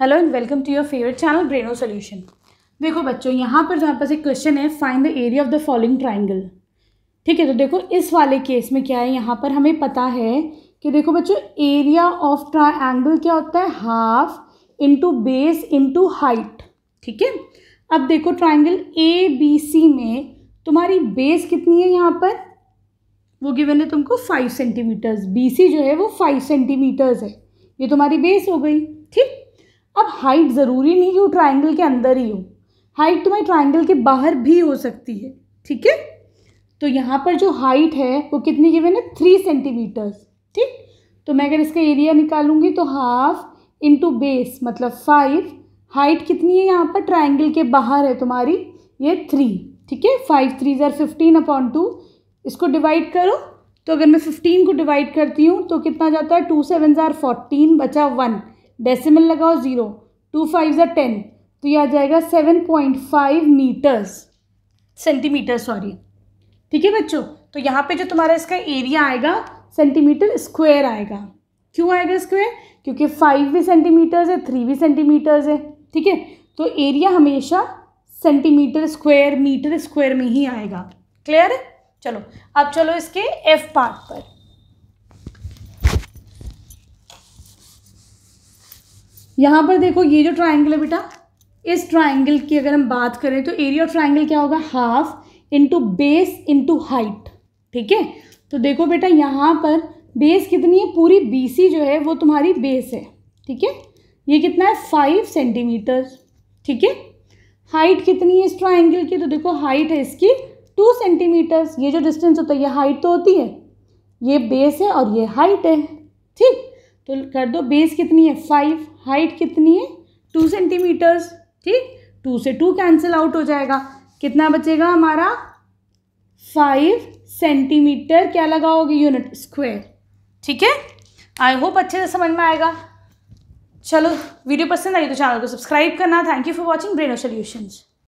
hello and welcome to your favourite channel Braino solution देखो बच्चों यहाँ पर हमारे पास एक क्वेश्चन है find the area of the following triangle ठीक है तो देखो इस वाले केस में क्या है यहाँ पर हमें पता है कि देखो बच्चों एरिया ऑफ ट्राइंगल क्या होता है half into base into height ठीक है अब देखो ट्राइंगल ए बी सी में तुम्हारी बेस कितनी है यहाँ पर वो गिवन है तुमको फाइव सेंटीमीटर्स बी सी जो है वो फाइव सेंटीमीटर्स है ये तुम्हारी बेस हो गई ठीक हाइट ज़रूरी नहीं कि वो ट्राइंगल के अंदर ही हो हाइट तुम्हारी तो ट्राइंगल के बाहर भी हो सकती है ठीक है तो यहाँ पर जो हाइट है वो कितनी की मैंने थ्री सेंटीमीटर्स ठीक तो मैं अगर इसका एरिया निकालूंगी तो हाफ इंटू बेस मतलब फाइव हाइट कितनी है यहाँ पर ट्राइंगल के बाहर है तुम्हारी ये थ्री ठीक है फाइव थ्री जर फिफ्टीन अपॉन टू इसको डिवाइड करो तो अगर मैं फिफ्टीन को डिवाइड करती हूँ तो कितना जाता है टू सेवन ज़ार फोर्टीन बचा वन डेसिमल लगाओ ज़ीरो टू फाइव ज़ा टेन तो ये आ जाएगा seven point five metres centimetre sorry ठीक है बच्चों तो यहाँ पे जो तुम्हारा इसका एरिया आएगा सेंटीमीटर स्क्वायर आएगा क्यों आएगा स्क्वायर क्योंकि फाइव भी सेंटीमीटर्स है थ्री भी सेंटीमीटर्स है ठीक है तो एरिया हमेशा सेंटीमीटर स्क्वायर मीटर स्क्वायर में ही आएगा क्लियर है चलो अब चलो इसके एफ पार्ट पर यहाँ पर देखो ये जो ट्राइंगल है बेटा इस ट्राइंगल की अगर हम बात करें तो एरिया ऑफ ट्राइंगल क्या होगा half into base into height ठीक है तो देखो बेटा यहाँ पर बेस कितनी है पूरी बी जो है वो तुम्हारी बेस है ठीक है ये कितना है फाइव सेंटीमीटर ठीक है हाइट कितनी है इस ट्राइंगल की तो देखो हाइट है इसकी टू सेंटीमीटर्स ये जो डिस्टेंस होता है ये हाइट तो होती है ये बेस है और ये हाइट है ठीक तो कर दो बेस कितनी है फाइव हाइट कितनी है टू सेंटीमीटर्स ठीक टू से टू कैंसिल आउट हो जाएगा कितना बचेगा हमारा फाइव सेंटीमीटर क्या लगाओगे यूनिट स्क्वायर ठीक है आई होप अच्छे से समझ में आएगा चलो वीडियो पसंद आई तो चैनल को सब्सक्राइब करना thank you for watching Braino solutions